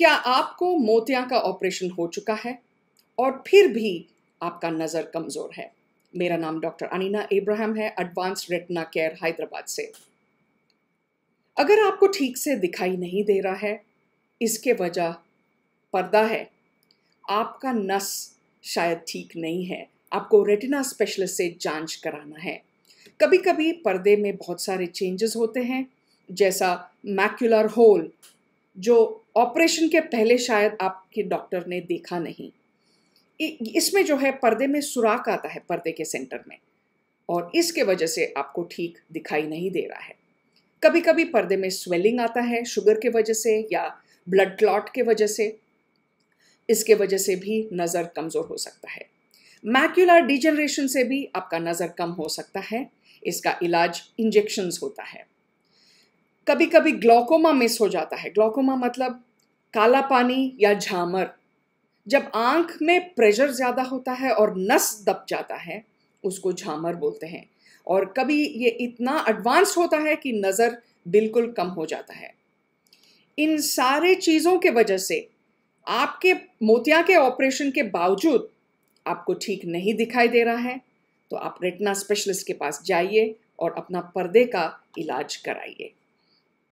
क्या आपको मोतिया का ऑपरेशन हो चुका है और फिर भी आपका नज़र कमज़ोर है मेरा नाम डॉक्टर अनिना इब्राहिम है एडवांस रेटना केयर हैदराबाद से अगर आपको ठीक से दिखाई नहीं दे रहा है इसके वजह पर्दा है आपका नस शायद ठीक नहीं है आपको रेटिना स्पेशलिस्ट से जांच कराना है कभी कभी पर्दे में बहुत सारे चेंजेस होते हैं जैसा मैक्यूलर होल जो ऑपरेशन के पहले शायद आपके डॉक्टर ने देखा नहीं इसमें जो है पर्दे में सुराख आता है पर्दे के सेंटर में और इसके वजह से आपको ठीक दिखाई नहीं दे रहा है कभी कभी पर्दे में स्वेलिंग आता है शुगर के वजह से या ब्लड क्लॉट के वजह से इसके वजह से भी नज़र कमज़ोर हो सकता है मैक्यूलर डिजनरेशन से भी आपका नज़र कम हो सकता है इसका इलाज इंजेक्शन्स होता है कभी कभी ग्लोकोमा मिस हो जाता है ग्लोकोमा मतलब काला पानी या झामर जब आंख में प्रेशर ज़्यादा होता है और नस दब जाता है उसको झामर बोलते हैं और कभी ये इतना एडवांस होता है कि नज़र बिल्कुल कम हो जाता है इन सारे चीज़ों के वजह से आपके मोतिया के ऑपरेशन के बावजूद आपको ठीक नहीं दिखाई दे रहा है तो आप रेटना स्पेशलिस्ट के पास जाइए और अपना पर्दे का इलाज कराइए